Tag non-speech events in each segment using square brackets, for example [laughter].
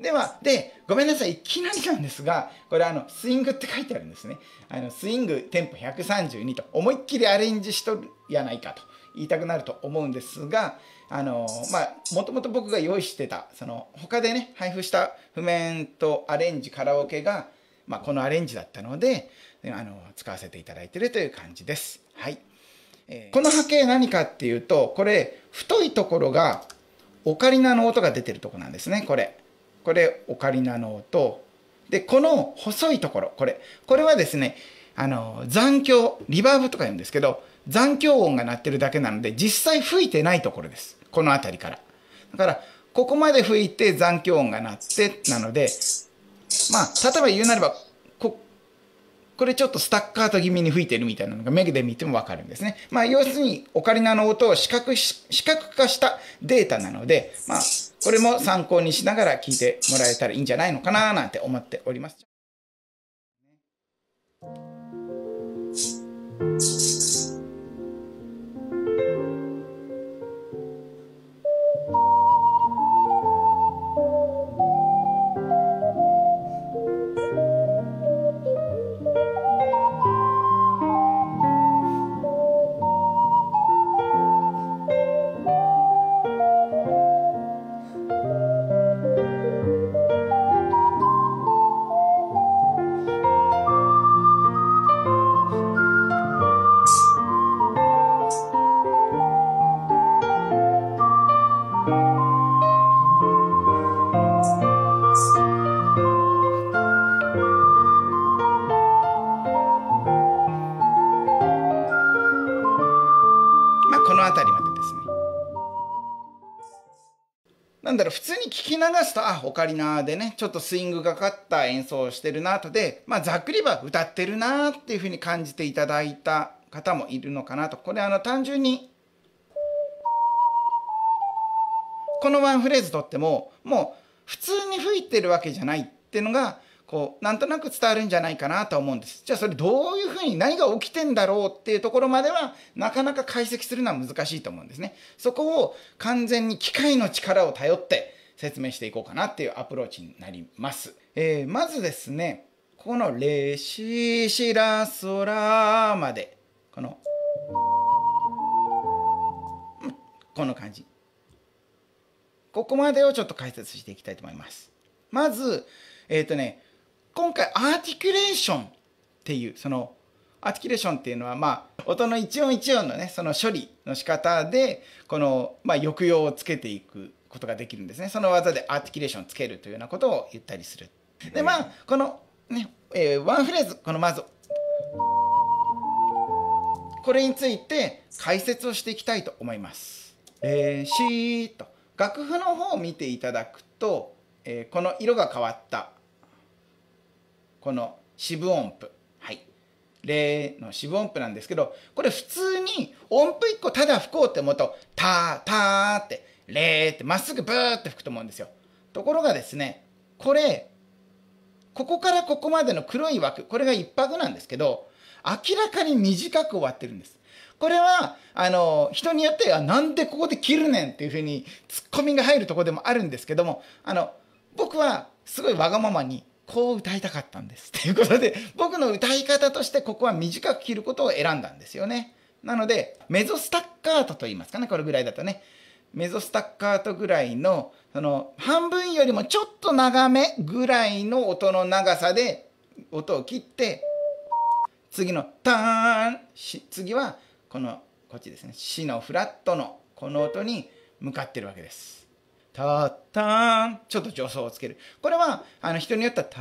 では、で、ごめんなさい、いきなりなんですが、これあの、スイングって書いてあるんですね。あの、スイングテンポ132と、思いっきりアレンジしとるやないかと言いたくなると思うんですが、あのまあ、もともと僕が用意してた、その、他でね、配布した譜面とアレンジ、カラオケが、まあ、このアレンジだったので、あの、使わせていただいてるという感じです。はい。えー、この波形何かっていうと、これ、太いところが、オカリナの音が出てるとこなんですね、これ。これオカリナの音でこの細いところこれこれはですねあの残響リバーブとか言うんですけど残響音が鳴ってるだけなので実際吹いてないところですこの辺りからだからここまで吹いて残響音が鳴ってなのでまあ例えば言うなればここれちょっとスタッカート気味に吹いてるみたいなのが目で見ても分かるんですねまあ要するにオカリナの音を視覚視覚化したデータなのでまあこれも参考にしながら聞いてもらえたらいいんじゃないのかななんて思っております。なんだろう、普通に聞き流すと、あ、オカリナでね、ちょっとスイングがかった演奏をしてるなとで、まあ、ざっくりは歌ってるなっていうふうに感じていただいた方もいるのかなと。これ、あの、単純に、このワンフレーズとっても、もう、普通に吹いてるわけじゃないっていうのが、こうなんとなく伝わるんじゃないかなと思うんですじゃあそれどういうふうに何が起きてんだろうっていうところまではなかなか解析するのは難しいと思うんですねそこを完全に機械の力を頼って説明していこうかなっていうアプローチになります、えー、まずですねこの「レシシラソラ」までこのこの感じここまでをちょっと解説していきたいと思いますまずえっ、ー、とね今回アーティキュレーションっていうそのアーティキュレーションっていうのはまあ音の一音一音のねその処理の仕方でこのまあ抑揚をつけていくことができるんですねその技でアーティキュレーションつけるというようなことを言ったりするでまあこのね、えー、ワンフレーズこのまずこれについて解説をしていきたいと思います。えー、シーと楽譜の方を見ていただくと、えー、この色が変わったこの四分音符。はい。例の四分音符なんですけど、これ普通に音符1個ただ吹こうって思うと、たーたーって、れーってまっすぐブーって吹くと思うんですよ。ところがですね、これ、ここからここまでの黒い枠、これが一拍なんですけど、明らかに短く終わってるんです。これは、あの、人によっては、なんでここで切るねんっていうふうに、ツッコミが入るとこでもあるんですけども、あの、僕は、すごいわがままに、こう歌いたかったんです [laughs] っていうことで僕の歌い方としてここは短く切ることを選んだんですよねなのでメゾスタッカートと言いますかねこれぐらいだとねメゾスタッカートぐらいのその半分よりもちょっと長めぐらいの音の長さで音を切って次のターン次はこのこっちですね「シ」のフラットのこの音に向かってるわけです。たったーん。ちょっと助走をつける。これは、あの、人によっては、た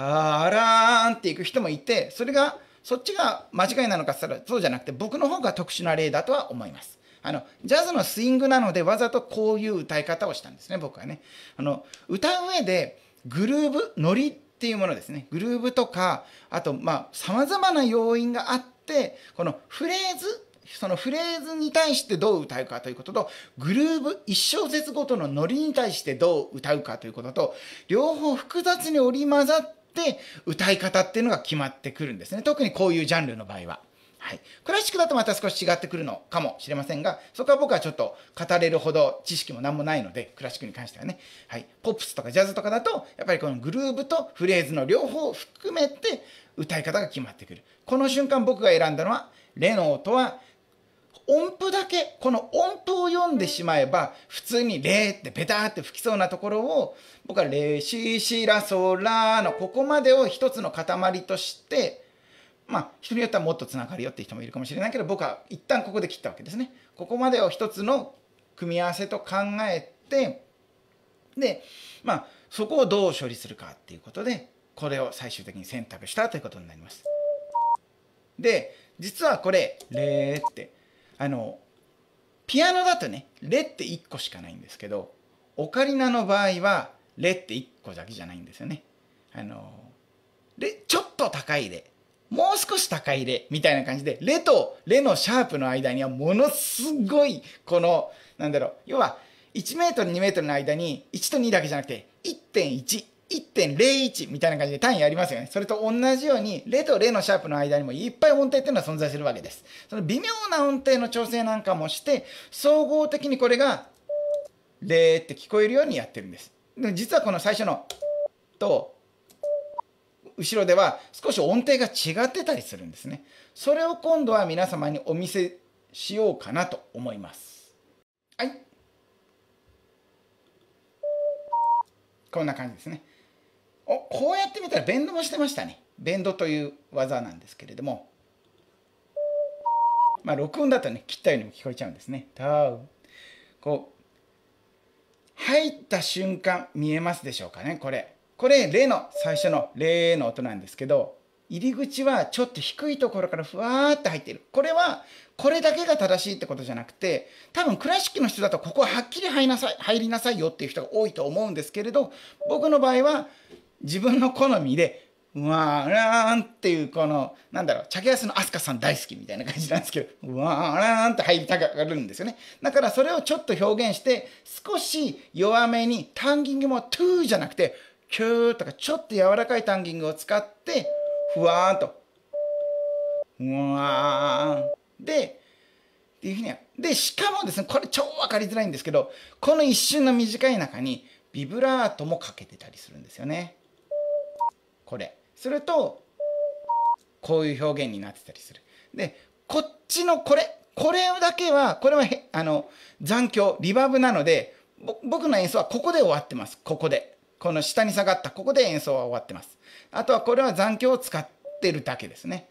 らーんっていく人もいて、それが、そっちが間違いなのかって言ったら、そうじゃなくて、僕の方が特殊な例だとは思います。あの、ジャズのスイングなので、わざとこういう歌い方をしたんですね、僕はね。あの、歌う上で、グルーブ、ノリっていうものですね。グルーブとか、あと、まあ、様々な要因があって、このフレーズそのフレーズに対してどう歌うかということと、グルーブ、1小節ごとのノリに対してどう歌うかということと、両方複雑に織り交ざって歌い方っていうのが決まってくるんですね。特にこういうジャンルの場合は。はい。クラシックだとまた少し違ってくるのかもしれませんが、そこは僕はちょっと語れるほど知識も何もないので、クラシックに関してはね。はい。ポップスとかジャズとかだと、やっぱりこのグルーブとフレーズの両方含めて歌い方が決まってくる。この瞬間僕が選んだのは、レノーとは音符だけこの音符を読んでしまえば普通に「レ」ってペタって吹きそうなところを僕は「レシシラソラ」のここまでを一つの塊としてまあ人によってはもっとつながるよって人もいるかもしれないけど僕は一旦ここで切ったわけですね。ここまでを一つの組み合わせと考えてでまあそこをどう処理するかっていうことでこれを最終的に選択したということになります。で実はこれ「レ」って。あのピアノだとねレって1個しかないんですけどオカリナの場合はレって1個だけじゃないんですよね。あのレちょっと高いレもう少し高いレみたいな感じでレとレのシャープの間にはものすごいこのなんだろう要は1メートル2メートルの間に1と2だけじゃなくて1.1 1.01みたいな感じで単位ありますよね。それと同じように、レとレのシャープの間にもいっぱい音程っていうのは存在するわけです。その微妙な音程の調整なんかもして、総合的にこれが、レって聞こえるようにやってるんです。で実はこの最初の、と、後ろでは少し音程が違ってたりするんですね。それを今度は皆様にお見せしようかなと思います。はい。こんな感じですね。おこうやってみたらベンドもしてましたねベンドという技なんですけれどもまあ録音だとね切ったようにも聞こえちゃうんですねタウこう入った瞬間見えますでしょうかねこれこれレの最初のレの音なんですけど入り口はちょっと低いところからふわーって入ってる。これは、これだけが正しいってことじゃなくて、多分クラシックの人だとここははっきり入りなさい、入りなさいよっていう人が多いと思うんですけれど、僕の場合は、自分の好みで「うわらん」っていうこのなんだろうチャのアスのさん大好きみたいな感じなんですけど「うわらん」って入りたがるんですよねだからそれをちょっと表現して少し弱めにタンギングも「トゥ」ーじゃなくて「キュー」とかちょっと柔らかいタンギングを使ってふわーんと「うわーん」でっていうふうには、でしかもですねこれ超分かりづらいんですけどこの一瞬の短い中にビブラートもかけてたりするんですよね。これするとこういう表現になってたりするでこっちのこれこれだけはこれはあの残響リバーブなので僕の演奏はここで終わってますここでこの下に下がったここで演奏は終わってますあとはこれは残響を使ってるだけですね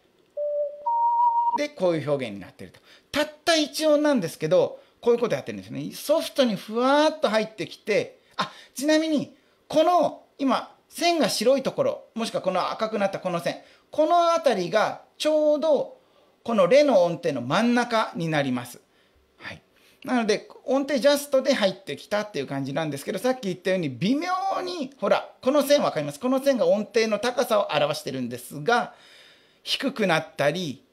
でこういう表現になってるとたった一音なんですけどこういうことやってるんですねソフトにふわっと入ってきてあちなみにこの今線が白いところもしくはこの赤くなったこの線この辺りがちょうどこのレの音程の真ん中になります。はい、なので音程ジャストで入ってきたっていう感じなんですけどさっき言ったように微妙にほらこの線分かりますこの線が音程の高さを表してるんですが低くなったり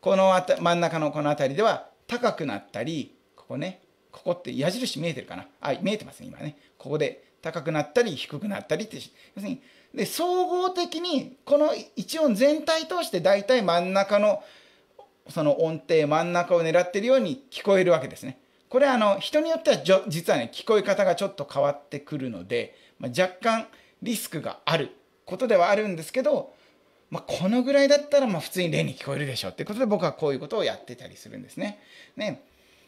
このあた真ん中のこの辺りでは高くなったりここねここって矢印見えてるかなあ見えてますね今ねここで高くなったり低くなったりって要するにで総合的にこの1音全体通して大体真ん中のその音程真ん中を狙ってるように聞こえるわけですね。これあの人によっては実はね聞こえ方がちょっと変わってくるので、まあ、若干リスクがあることではあるんですけど、まあ、このぐらいだったらまあ普通に「例に聞こえるでしょうってことで僕はこういうことをやってたりするんですね。ね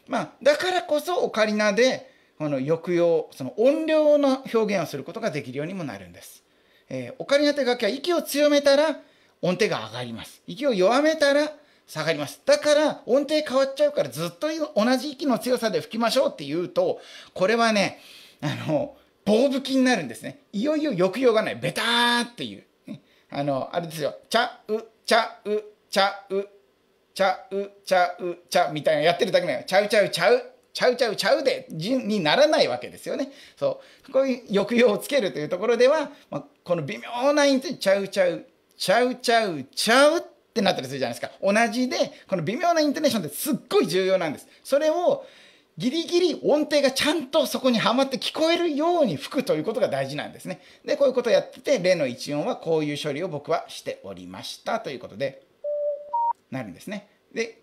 まあ、だからこそオカリナでこの抑揚その音量の表現をすることができるようにもなるんです、えー、オカリナという楽器は息を強めたら音程が上がります息を弱めたら下がりますだから音程変わっちゃうからずっと同じ息の強さで吹きましょうっていうとこれはねあの棒吹きになるんですねいよいよ抑揚がないベターっていうあのあれですよ「ちゃうちゃうちゃうちゃうちゃうちゃう」みたいなやってるだけなのよ「ちゃうちゃうちゃう」ちゃうちゃうちゃうでにならないわけですよね。そうこういう抑揚をつけるというところでは、まあ、この微妙なイン音でちゃうちゃうちゃうちゃうちゃうってなったりするじゃないですか。同じでこの微妙なイントネーションってすっごい重要なんです。それをギリギリ音程がちゃんとそこにはまって聞こえるように吹くということが大事なんですね。で、こういうことをやってて、例の1音はこういう処理を僕はしておりましたということで、なるんですね。で、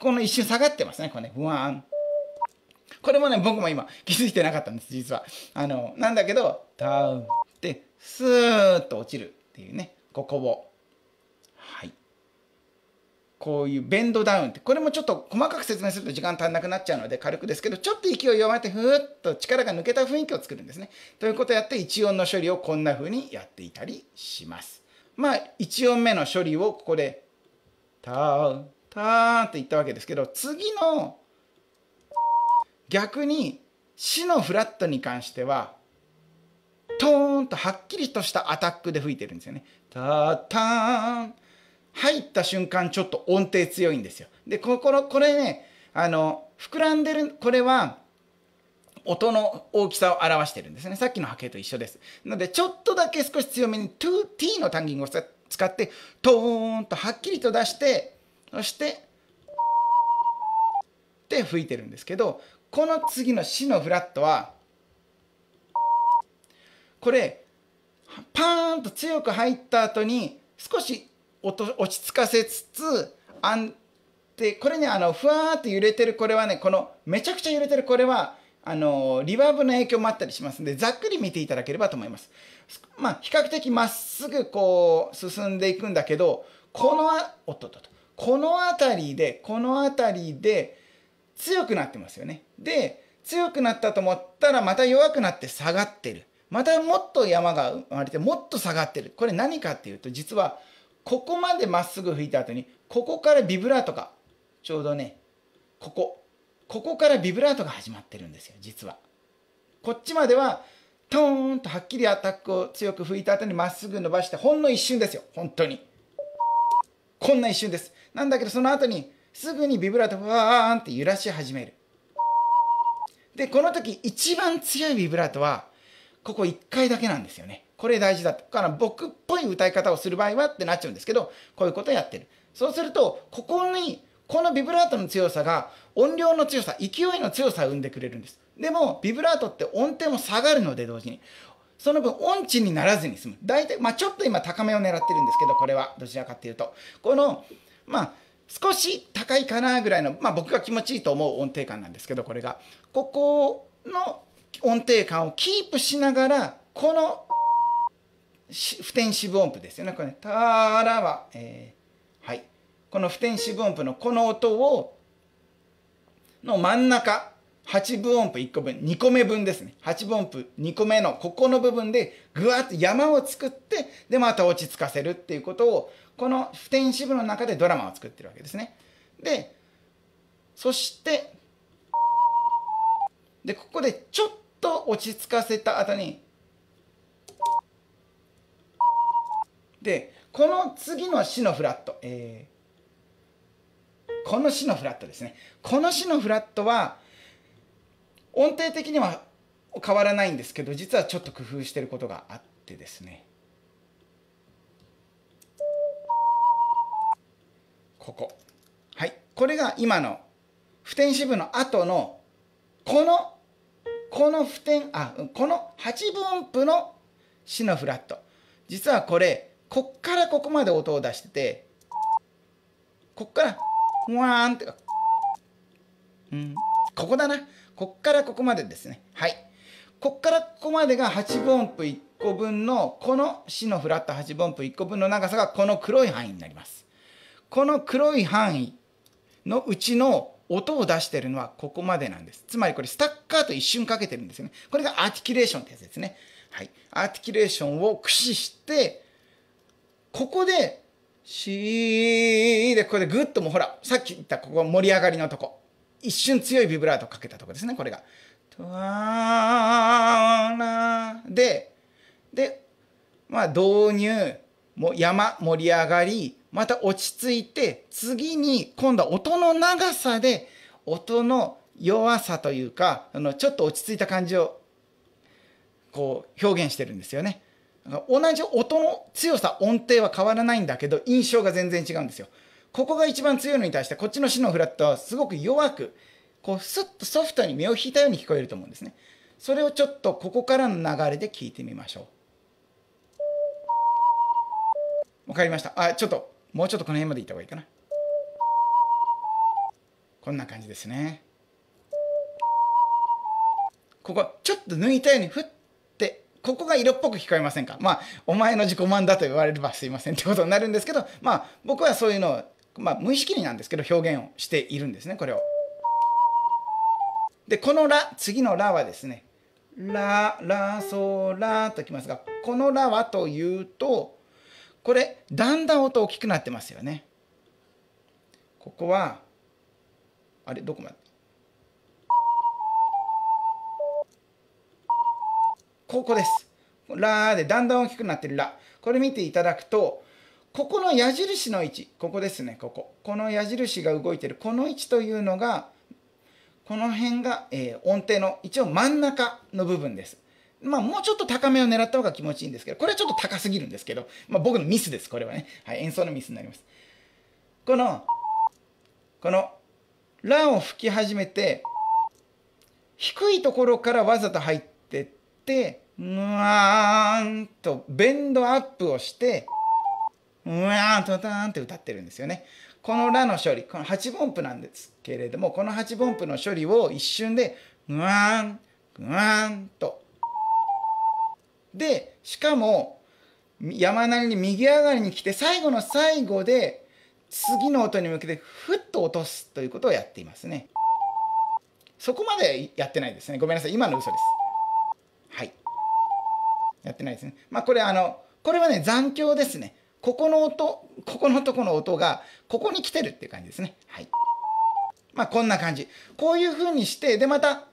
この一瞬下がってますね。これね、ワン、これもね、僕も今気づいてなかったんです、実は。あの、なんだけど、ダウンって、スーッと落ちるっていうね、ここを。はい。こういうベンドダウンって、これもちょっと細かく説明すると時間足んなくなっちゃうので軽くですけど、ちょっと勢い弱めてふーっと力が抜けた雰囲気を作るんですね。ということをやって1音の処理をこんな風にやっていたりします。まあ、1音目の処理をここで、ターン、ターンって言ったわけですけど、次の逆に死のフラットに関してはトーンとはっきりとしたアタックで吹いてるんですよね。たたーん入った瞬間ちょっと音程強いんですよ。でここのこれねあの膨らんでるこれは音の大きさを表してるんですね。さっきの波形と一緒です。なのでちょっとだけ少し強めに 2t の単元を使ってトーンとはっきりと出してそしてって吹いてるんですけどこの次の死のフラットはこれパーンと強く入った後に少し落ち着かせつつ安定これねあのふわーって揺れてるこれはねこのめちゃくちゃ揺れてるこれはあのリバーブの影響もあったりしますのでざっくり見ていただければと思います。まあ比較的まっすぐこう進んでいくんだけどこのあおっとっとこの辺りでこの辺りで強くなってますよね。で、強くなったと思ったらまた弱くなって下がってる。またもっと山が生まれてもっと下がってる。これ何かっていうと実はここまでまっすぐ吹いた後にここからビブラートがちょうどね、ここ。ここからビブラートが始まってるんですよ、実は。こっちまではトーンとはっきりアタックを強く吹いた後にまっすぐ伸ばしてほんの一瞬ですよ、本当に。こんな一瞬です。なんだけどその後にすぐにビブラートわーンって揺らし始めるでこの時一番強いビブラートはここ1回だけなんですよねこれ大事だから僕っぽい歌い方をする場合はってなっちゃうんですけどこういうことをやってるそうするとここにこのビブラートの強さが音量の強さ勢いの強さを生んでくれるんですでもビブラートって音程も下がるので同時にその分音痴にならずに済む大体まあちょっと今高めを狙ってるんですけどこれはどちらかっていうとこのまあ少し高いかなぐらいの、まあ、僕が気持ちいいと思う音程感なんですけどこれがここの音程感をキープしながらこの不転四分音符ですよねこれね「たらは」えー、はいこの不転四分音符のこの音をの真ん中8分音符1個分2個目分ですね8分音符2個目のここの部分でぐわっと山を作ってでまた落ち着かせるっていうことをこの普天支部の中でドラマを作ってるわけですねでそしてでここでちょっと落ち着かせた後にでこの次の死のフラット、えー、この死のフラットですねこの死のフラットは音程的には変わらないんですけど実はちょっと工夫してることがあってですねここはいこれが今の普天支部の後のこのこの普天あこの8分音符のシのフラット実はこれこっからここまで音を出しててこっからわーんってか、うん、ここだなこっからここまでですねはいこっからここまでが8分音符1個分のこのシのフラット8分音符1個分の長さがこの黒い範囲になりますこの黒い範囲のうちの音を出してるのはここまでなんです。つまりこれスタッカーと一瞬かけてるんですよね。これがアーティキュレーションってやつですね。はい。アーティキュレーションを駆使して、ここで、シーで、ここでグッともうほら、さっき言ったここ盛り上がりのとこ。一瞬強いビブラートかけたとこですね、これが。トワーーで、で、まあ導入、も山盛り上がり、また落ち着いて次に今度は音の長さで音の弱さというかあのちょっと落ち着いた感じをこう表現してるんですよね。同じ音の強さ音程は変わらないんだけど印象が全然違うんですよ。ここが一番強いのに対してこっちのシのフラットはすごく弱くこうスッとソフトに目を引いたように聞こえると思うんですね。それをちょっとここからの流れで聞いてみましょう。わかりました。あ、ちょっともうちょっとこの辺まで行った方がいいかなこんな感じですねここちょっと抜いたようにふってここが色っぽく聞こえませんかまあお前の自己満だと言われればすいませんってことになるんですけどまあ僕はそういうのを、まあ、無意識になんですけど表現をしているんですねこれを。でこの「ラ」次の「ラ」はですね「ラ」「ラ」「ソ」「ラ」ときますがこの「ラ」はというと「これだんだん音大きくなってますよねここはあれどこまでここですラーでだんだん大きくなってるラこれ見ていただくとここの矢印の位置ここですねこここの矢印が動いてるこの位置というのがこの辺が、えー、音程の一応真ん中の部分ですまあ、もうちょっと高めを狙った方が気持ちいいんですけど、これはちょっと高すぎるんですけど、まあ、僕のミスです、これはね。はい、演奏のミスになります。この、この、ラを吹き始めて、低いところからわざと入ってって、うわーんとベンドアップをして、うわーんとたーんって歌ってるんですよね。このラの処理、この8分音符なんですけれども、この8分音符の処理を一瞬で、うわーん、うわーんとで、しかも、山なりに右上がりに来て、最後の最後で、次の音に向けて、ふっと落とすということをやっていますね。そこまでやってないですね。ごめんなさい。今の嘘です。はい。やってないですね。まあ、これ、あの、これはね、残響ですね。ここの音、ここのとこの音が、ここに来てるっていう感じですね。はい。まあ、こんな感じ。こういう風にして、で、また、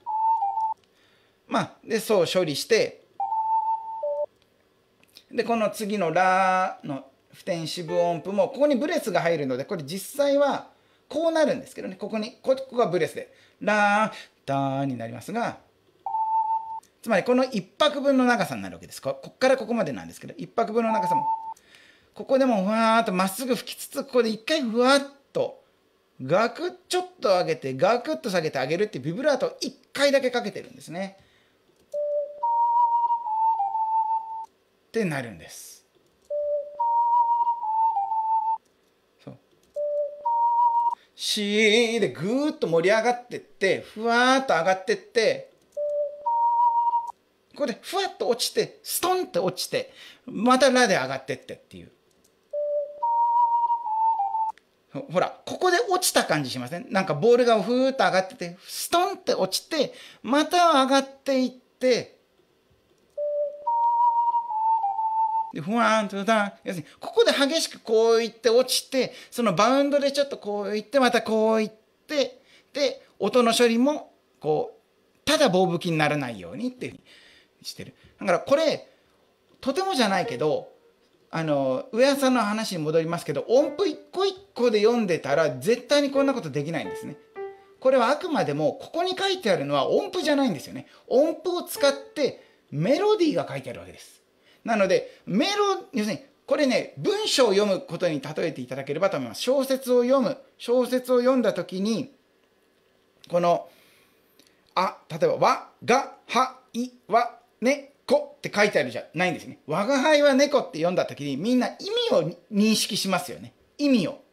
まあ、で、そう処理して、でこの次の「ラ」の不転四分音符もここにブレスが入るのでこれ実際はこうなるんですけどねここにここがブレスで「ラ」「ー」ダ」になりますがつまりこの1拍分の長さになるわけですここからここまでなんですけど1拍分の長さもここでもふわーっとまっすぐ吹きつつここで1回ふわっとガクッちょっと上げてガクッと下げて上げるっていうビブラートを1回だけかけてるんですね。ってなるんです。シーでぐーっと盛り上がってってふわーっと上がってってここでふわっと落ちてストンって落ちてまたラで上がってってっていうほらここで落ちた感じしませんなんかボールがふーっと上がっててストンって落ちてまた上がっていってで、ふわーんとだ要するに、ここで激しくこういって落ちて、そのバウンドでちょっとこういって、またこういって、で、音の処理も、こう、ただ棒吹きにならないようにっていうふうにしてる。だからこれ、とてもじゃないけど、あの、上さんの話に戻りますけど、音符一個一個で読んでたら、絶対にこんなことできないんですね。これはあくまでも、ここに書いてあるのは音符じゃないんですよね。音符を使って、メロディーが書いてあるわけです。なので、メール要するに、これね、文章を読むことに例えていただければと思います。小説を読む。小説を読んだときに、この、あ、例えば、わ、が、は、い、わ、ね、こって書いてあるじゃないんですね。わがはいは猫って読んだときに、みんな意味を認識しますよね。意味を。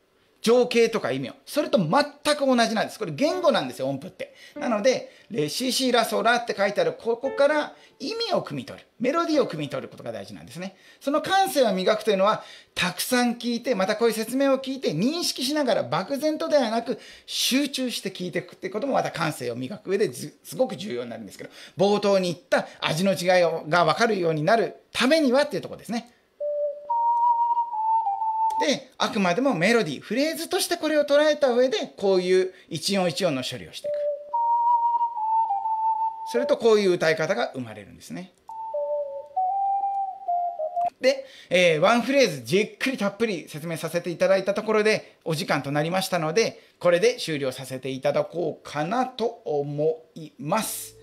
情景とか意味を。それと全く同じなんです。これ言語なんですよ、音符って。なので、レシシラソラって書いてあるここから意味を汲み取る。メロディーを汲み取ることが大事なんですね。その感性を磨くというのは、たくさん聞いて、またこういう説明を聞いて認識しながら漠然とではなく集中して聞いていくっていうこともまた感性を磨く上ですごく重要になるんですけど、冒頭に言った味の違いがわかるようになるためにはっていうとこですね。で、あくまでもメロディー、フレーズとしてこれを捉えた上で、こういう一音一音の処理をしていく。それとこういう歌い方が生まれるんですね。で、えー、ワンフレーズじっくりたっぷり説明させていただいたところでお時間となりましたので、これで終了させていただこうかなと思います。